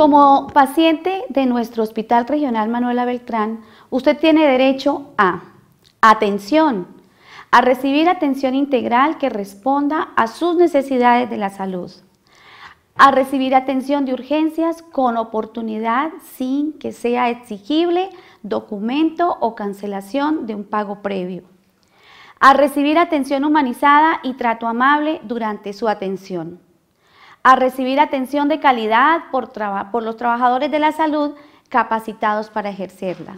Como paciente de nuestro Hospital Regional Manuela Beltrán, usted tiene derecho a atención, a recibir atención integral que responda a sus necesidades de la salud, a recibir atención de urgencias con oportunidad sin que sea exigible documento o cancelación de un pago previo, a recibir atención humanizada y trato amable durante su atención a recibir atención de calidad por, los trabajadores de la salud capacitados para ejercerla,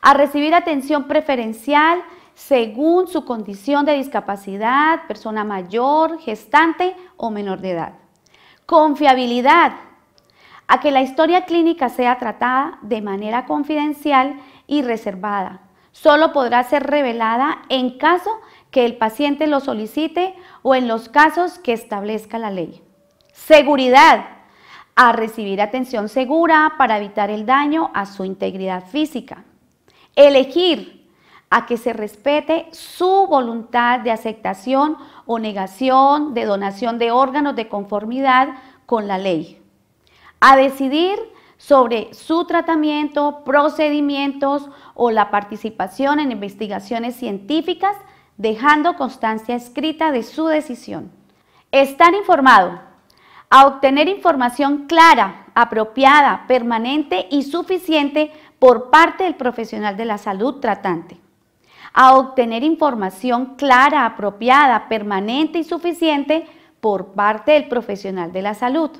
a recibir atención preferencial según su condición de discapacidad, persona mayor, gestante o menor de edad. Confiabilidad, a que la historia clínica sea tratada de manera confidencial y reservada. Solo podrá ser revelada en caso que el paciente lo solicite o en los casos que establezca la ley. Seguridad. A recibir atención segura para evitar el daño a su integridad física. Elegir a que se respete su voluntad de aceptación o negación de donación de órganos de conformidad con la ley. A decidir sobre su tratamiento, procedimientos o la participación en investigaciones científicas, dejando constancia escrita de su decisión. Estar informado a obtener información clara, apropiada, permanente y suficiente por parte del profesional de la salud tratante. A obtener información clara, apropiada, permanente y suficiente por parte del profesional de la salud.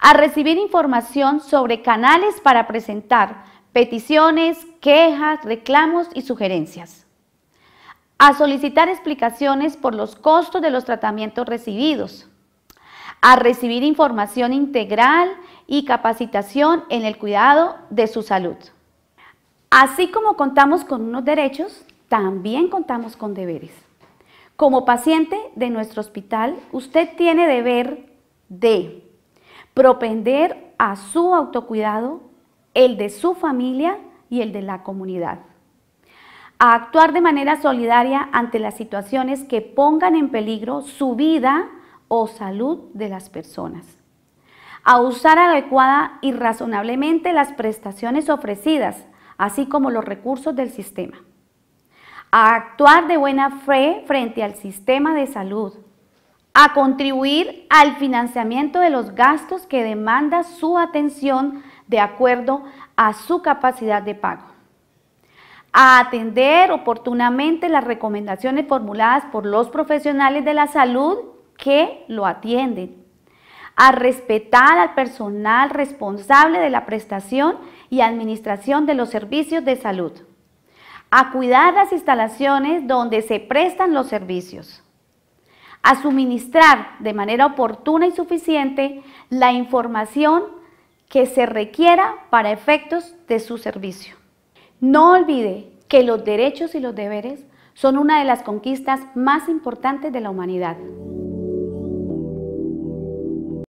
A recibir información sobre canales para presentar peticiones, quejas, reclamos y sugerencias. A solicitar explicaciones por los costos de los tratamientos recibidos a recibir información integral y capacitación en el cuidado de su salud. Así como contamos con unos derechos, también contamos con deberes. Como paciente de nuestro hospital, usted tiene deber de propender a su autocuidado, el de su familia y el de la comunidad. A actuar de manera solidaria ante las situaciones que pongan en peligro su vida o salud de las personas. A usar adecuada y razonablemente las prestaciones ofrecidas, así como los recursos del sistema. A actuar de buena fe frente al sistema de salud. A contribuir al financiamiento de los gastos que demanda su atención de acuerdo a su capacidad de pago a atender oportunamente las recomendaciones formuladas por los profesionales de la salud que lo atienden, a respetar al personal responsable de la prestación y administración de los servicios de salud, a cuidar las instalaciones donde se prestan los servicios, a suministrar de manera oportuna y suficiente la información que se requiera para efectos de su servicio. No olvide que los derechos y los deberes son una de las conquistas más importantes de la humanidad.